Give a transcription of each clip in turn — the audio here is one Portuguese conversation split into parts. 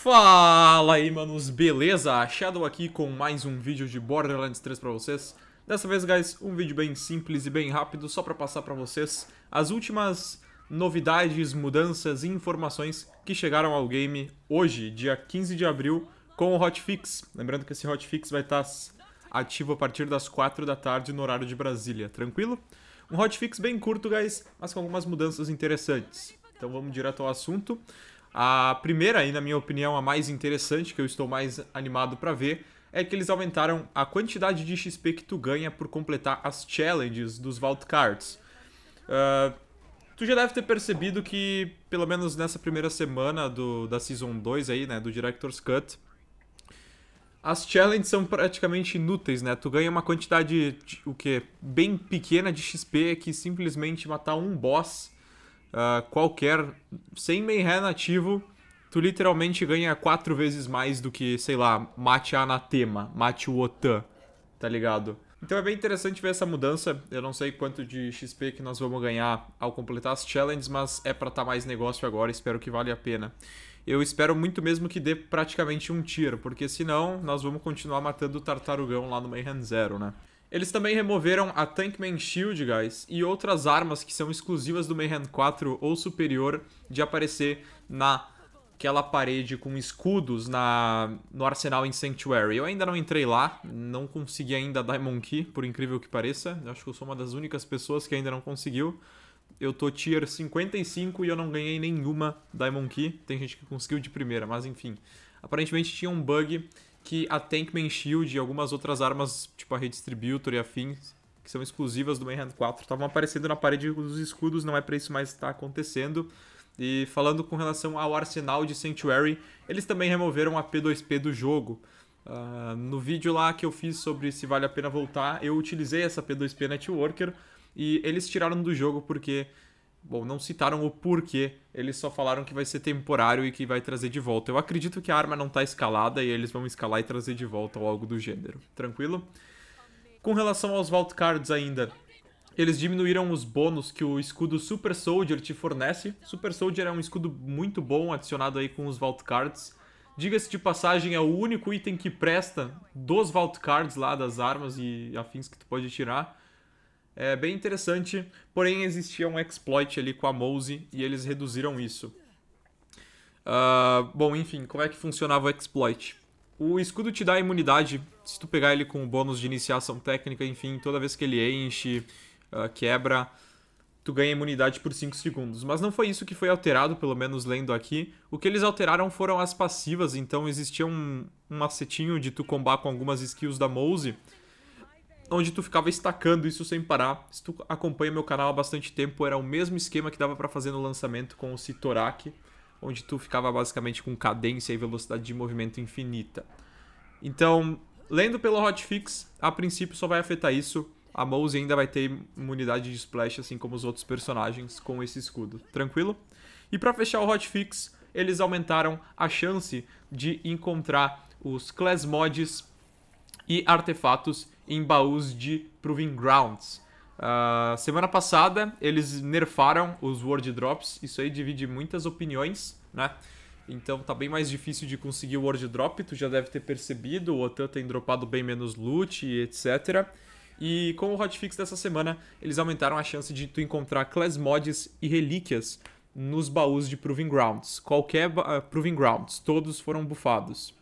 Fala aí, manos, beleza? Shadow aqui com mais um vídeo de Borderlands 3 pra vocês. Dessa vez, guys, um vídeo bem simples e bem rápido, só pra passar pra vocês as últimas novidades, mudanças e informações que chegaram ao game hoje, dia 15 de abril, com o hotfix. Lembrando que esse hotfix vai estar tá ativo a partir das 4 da tarde no horário de Brasília, tranquilo? Um hotfix bem curto, guys, mas com algumas mudanças interessantes. Então vamos direto ao assunto. A primeira, e na minha opinião a mais interessante, que eu estou mais animado para ver, é que eles aumentaram a quantidade de XP que tu ganha por completar as challenges dos Vault Uh, tu já deve ter percebido que, pelo menos nessa primeira semana do, da Season 2 aí, né, do Director's Cut, as challenges são praticamente inúteis, né? Tu ganha uma quantidade, de, o que Bem pequena de XP que simplesmente matar um boss uh, qualquer, sem Mayhem nativo, tu literalmente ganha quatro vezes mais do que, sei lá, mate a Anatema, mate o Otan, tá ligado? Então é bem interessante ver essa mudança. Eu não sei quanto de XP que nós vamos ganhar ao completar as challenges, mas é para estar tá mais negócio agora, espero que valha a pena. Eu espero muito mesmo que dê praticamente um tiro, porque senão nós vamos continuar matando o tartarugão lá no Mayhem Zero, né? Eles também removeram a Tankman Shield, guys, e outras armas que são exclusivas do Mayhem 4 ou superior de aparecer naquela parede com escudos na, no arsenal em Sanctuary. Eu ainda não entrei lá, não consegui ainda Diamond Key, por incrível que pareça. Eu acho que eu sou uma das únicas pessoas que ainda não conseguiu. Eu tô tier 55 e eu não ganhei nenhuma Diamond Key. Tem gente que conseguiu de primeira, mas enfim. Aparentemente tinha um bug que a Tankman Shield e algumas outras armas, tipo a Redistributor e afins, que são exclusivas do Manhunt 4, estavam aparecendo na parede dos escudos, não é para isso mais estar tá acontecendo. E falando com relação ao arsenal de Sanctuary, eles também removeram a P2P do jogo. Uh, no vídeo lá que eu fiz sobre se vale a pena voltar, eu utilizei essa P2P Networker e eles tiraram do jogo porque Bom, não citaram o porquê, eles só falaram que vai ser temporário e que vai trazer de volta. Eu acredito que a arma não tá escalada e eles vão escalar e trazer de volta ou algo do gênero. Tranquilo? Com relação aos vault cards ainda, eles diminuíram os bônus que o escudo Super Soldier te fornece. Super Soldier é um escudo muito bom adicionado aí com os Cards. Diga-se de passagem, é o único item que presta dos vault cards lá, das armas e afins que tu pode tirar é bem interessante, porém existia um exploit ali com a Mose e eles reduziram isso. Uh, bom, enfim, como é que funcionava o exploit? O escudo te dá imunidade, se tu pegar ele com o bônus de iniciação técnica, enfim, toda vez que ele enche, uh, quebra, tu ganha imunidade por 5 segundos. Mas não foi isso que foi alterado, pelo menos lendo aqui. O que eles alteraram foram as passivas, então existia um, um macetinho de tu combar com algumas skills da Mose, onde tu ficava estacando isso sem parar. Se tu acompanha meu canal há bastante tempo, era o mesmo esquema que dava para fazer no lançamento com o Citorac, onde tu ficava basicamente com cadência e velocidade de movimento infinita. Então, lendo pelo hotfix, a princípio só vai afetar isso. A Mouse ainda vai ter imunidade de splash, assim como os outros personagens, com esse escudo. Tranquilo? E para fechar o hotfix, eles aumentaram a chance de encontrar os class mods e artefatos em baús de Proving Grounds. Uh, semana passada eles nerfaram os Word Drops, isso aí divide muitas opiniões, né? Então tá bem mais difícil de conseguir o Word Drop, tu já deve ter percebido, o Otan tem dropado bem menos loot e etc. E com o hotfix dessa semana, eles aumentaram a chance de tu encontrar class mods e relíquias nos baús de Proving Grounds. Qualquer uh, Proving Grounds, todos foram bufados.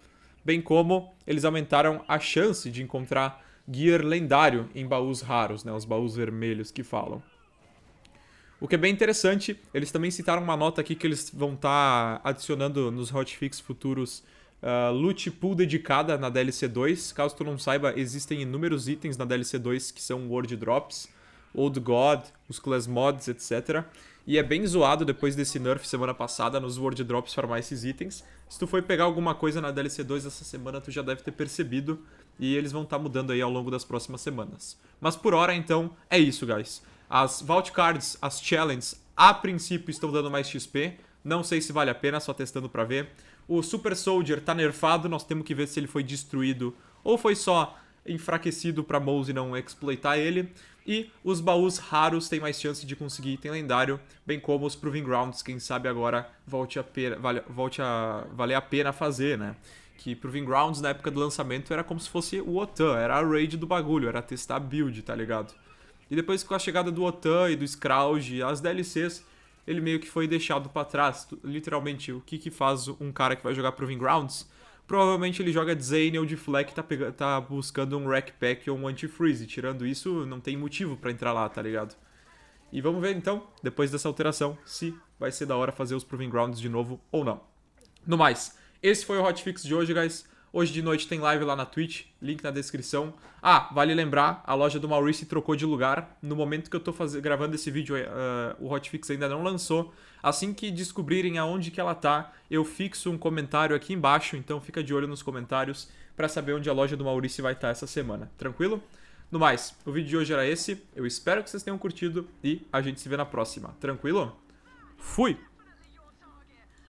Bem como eles aumentaram a chance de encontrar gear lendário em baús raros, né? Os baús vermelhos que falam. O que é bem interessante, eles também citaram uma nota aqui que eles vão estar tá adicionando nos hotfix futuros uh, loot pool dedicada na DLC 2. Caso tu não saiba, existem inúmeros itens na DLC 2 que são word drops, old god, os class mods, etc. E é bem zoado depois desse nerf semana passada nos word drops farmar esses itens. Se tu foi pegar alguma coisa na DLC 2 essa semana, tu já deve ter percebido e eles vão estar tá mudando aí ao longo das próximas semanas. Mas por hora, então, é isso, guys. As Vault Cards, as Challenges, a princípio estão dando mais XP. Não sei se vale a pena, só testando pra ver. O Super Soldier tá nerfado, nós temos que ver se ele foi destruído ou foi só enfraquecido pra Mouse não exploitar ele. E os baús raros têm mais chance de conseguir item lendário, bem como os Proving Grounds, quem sabe agora volte a, vale, volte a valer a pena fazer, né? que Proving Grounds na época do lançamento era como se fosse o OTAN, era a raid do bagulho, era testar build, tá ligado? E depois com a chegada do OTAN e do Scrouge, as DLCs, ele meio que foi deixado para trás. Literalmente, o que que faz um cara que vai jogar Proving Grounds? Provavelmente ele joga Zane ou de Fleck tá, pega... tá buscando um Rack Pack ou um Anti-Freeze. Tirando isso, não tem motivo para entrar lá, tá ligado? E vamos ver então, depois dessa alteração, se vai ser da hora fazer os Proving Grounds de novo ou não. No mais, esse foi o Hotfix de hoje, guys. Hoje de noite tem live lá na Twitch, link na descrição. Ah, vale lembrar, a loja do Maurício trocou de lugar. No momento que eu tô fazendo, gravando esse vídeo, uh, o Hotfix ainda não lançou. Assim que descobrirem aonde que ela tá, eu fixo um comentário aqui embaixo, então fica de olho nos comentários para saber onde a loja do Maurício vai estar tá essa semana. Tranquilo? No mais, o vídeo de hoje era esse. Eu espero que vocês tenham curtido e a gente se vê na próxima. Tranquilo? Fui!